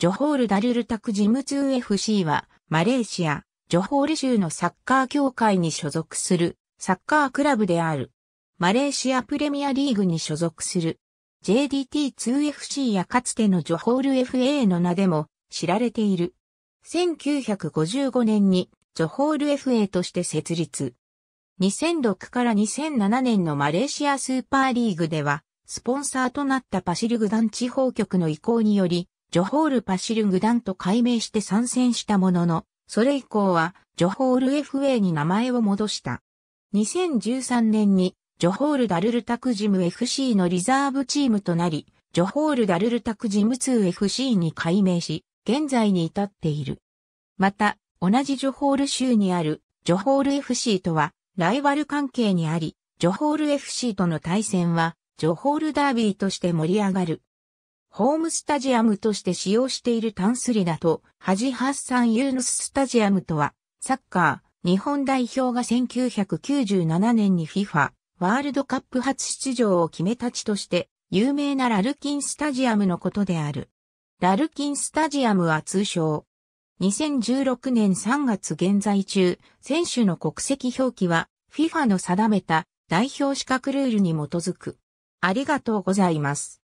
ジョホールダルルタクジム 2FC は、マレーシア、ジョホール州のサッカー協会に所属する、サッカークラブである。マレーシアプレミアリーグに所属する。JDT2FC やかつてのジョホール FA の名でも知られている。1955年にジョホール FA として設立。2006から2007年のマレーシアスーパーリーグでは、スポンサーとなったパシルグダン地方局の移行により、ジョホールパシルグダンと改名して参戦したものの、それ以降は、ジョホール FA に名前を戻した。2013年に、ジョホールダルルタクジム FC のリザーブチームとなり、ジョホールダルルタクジム 2FC に改名し、現在に至っている。また、同じジョホール州にある、ジョホール FC とは、ライバル関係にあり、ジョホール FC との対戦は、ジョホールダービーとして盛り上がる。ホームスタジアムとして使用しているタンスリだと、ハジハッサン・ユーヌススタジアムとは、サッカー、日本代表が1997年に FIFA ワールドカップ初出場を決めた地として、有名なラルキンスタジアムのことである。ラルキンスタジアムは通称。2016年3月現在中、選手の国籍表記は FIFA の定めた代表資格ルールに基づく。ありがとうございます。